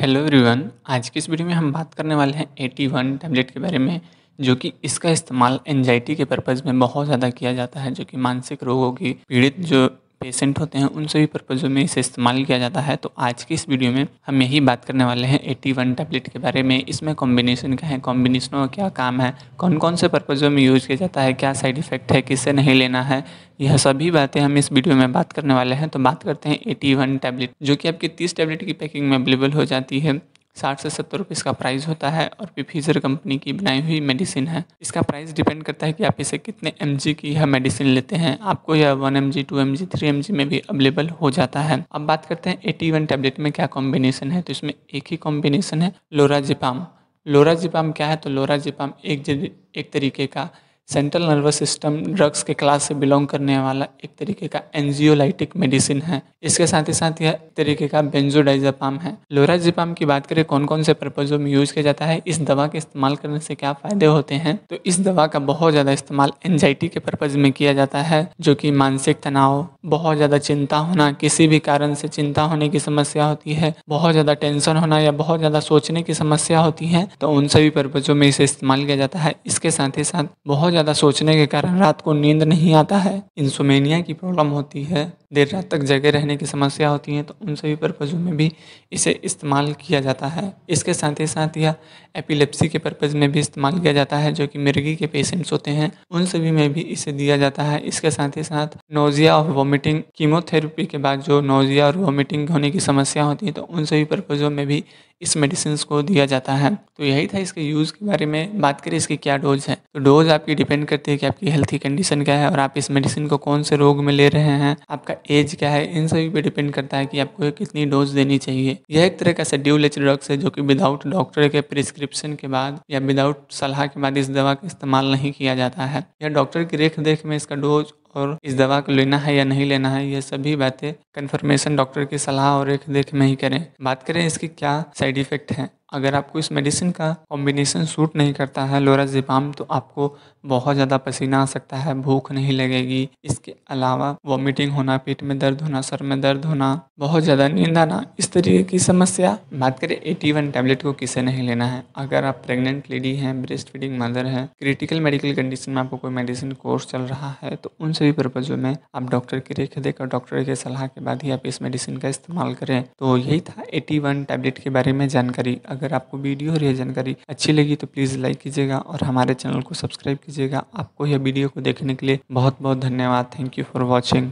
hello everyone आज की इस वीडियो में हम बात करने वाले हैं एटी वन टैबलेट के बारे में जो कि इसका इस्तेमाल एनजाइटी के पर्पज़ में बहुत ज़्यादा किया जाता है जो कि मानसिक रोगों की पीड़ित जो पेशेंट होते हैं उन सभी पर्पज़ों में इसे इस्तेमाल किया जाता है तो आज की इस वीडियो में हम यही बात करने वाले हैं एटी वन टैबलेट के बारे में इसमें कॉम्बिनेशन क्या है कॉम्बिनेशनों का क्या काम है कौन कौन से पर्पज़ों में यूज़ किया जाता है क्या साइड इफ़ेक्ट है किससे नहीं लेना है यह सभी बातें हम इस वीडियो में बात करने वाले हैं तो बात करते हैं एटी वन टैबलेट जो कि आपकी तीस टैबलेट की पैकिंग में अवेलेबल हो जाती है साठ से सत्तर रुपये इसका प्राइस होता है और फीजर कंपनी की बनाई हुई मेडिसिन है इसका प्राइस डिपेंड करता है कि आप इसे कितने एम की यह मेडिसिन लेते हैं आपको यह one M G two M G three M G में भी अवेलेबल हो जाता है अब बात करते हैं एटी वन टेबलेट में क्या कॉम्बिनेशन है तो इसमें एक ही कॉम्बिनेशन है लोराजिपाम लोराजिपाम क्या है तो लोराजिपाम एक एक तरीके का सेंट्रल नर्वस सिस्टम ड्रग्स के क्लास से बिलोंग करने वाला एक तरीके का एंजियोलाइटिक मेडिसिन है इसके साथ ही साथ यह तरीके का बेंजोडाइजापाम है लोराजिपाम की बात करें कौन कौन से पर्पजों में यूज किया जाता है इस दवा के इस्तेमाल करने से क्या फ़ायदे होते हैं तो इस दवा का बहुत ज़्यादा इस्तेमाल एंजाइटी के पर्पज़ में किया जाता है जो की मानसिक तनाव बहुत ज़्यादा चिंता होना किसी भी कारण से चिंता होने की समस्या होती है बहुत ज़्यादा टेंशन होना या बहुत ज़्यादा सोचने की समस्या होती है तो उन सभी पर्पज़ों में इसे इस्तेमाल किया जाता है इसके साथ ही साथ बहुत ज़्यादा सोचने के कारण रात को नींद नहीं आता है इंसोमेनिया की प्रॉब्लम होती है देर रात तक जगह रहने की समस्या होती है तो उन सभी पर्पज़ों में भी इसे इस्तेमाल किया जाता है इसके साथ ही साथ यह एपिलेप्सी के पर्पज़ में भी इस्तेमाल किया जाता है जो कि मिर्गी के पेशेंट्स होते हैं उन सभी में भी इसे दिया जाता है इसके साथ ही साथ नोजिया और वॉमिटिंग कीमोथेरेपी के बाद जो नोजिया और वॉमिटिंग होने की समस्या होती है तो उन सभी पर्पज़ों में भी इस मेडिसिन को दिया जाता है तो यही था इसके यूज़ के बारे में बात करें इसकी क्या डोज है तो डोज आपकी डिपेंड करती है कि आपकी हेल्थी कंडीशन क्या है और आप इस मेडिसिन को कौन से रोग में ले रहे हैं आपका एज क्या है इन सभी पे डिपेंड करता है कि आपको कितनी डोज देनी चाहिए यह एक तरह का शेड्यूल एच ड्रग्स है जो कि विदाउट डॉक्टर के प्रिस्क्रिप्शन के बाद या विदाउट सलाह के बाद इस दवा का इस्तेमाल नहीं किया जाता है या डॉक्टर की रेख में इसका डोज और इस दवा को लेना है या नहीं लेना है यह सभी बातें कंफर्मेशन डॉक्टर की सलाह और एक देख में ही करें बात करें इसकी क्या साइड इफ़ेक्ट है अगर आपको इस मेडिसिन का कॉम्बिनेशन सूट नहीं करता है लोराजिपाम तो आपको बहुत ज़्यादा पसीना आ सकता है भूख नहीं लगेगी इसके अलावा वॉमिटिंग होना पेट में दर्द होना सर में दर्द होना बहुत ज़्यादा नींद आना इस तरीके की समस्या बात करें एटी वन टैबलेट को किसे नहीं लेना है अगर आप प्रेग्नेंट लेडी हैं ब्रेस्ट फीडिंग मदर हैं क्रिटिकल मेडिकल कंडीशन में आपको कोई मेडिसिन कोर्स चल रहा है तो उन सभी पर्पज़ों में आप डॉक्टर की रेख देख और डॉक्टर के सलाह के बाद ही आप इस मेडिसिन का इस्तेमाल करें तो यही था एटी वन टैबलेट के बारे में जानकारी अगर अगर आपको वीडियो और यह जानकारी अच्छी लगी तो प्लीज़ लाइक कीजिएगा और हमारे चैनल को सब्सक्राइब कीजिएगा आपको यह वीडियो को देखने के लिए बहुत बहुत धन्यवाद थैंक यू फॉर वॉचिंग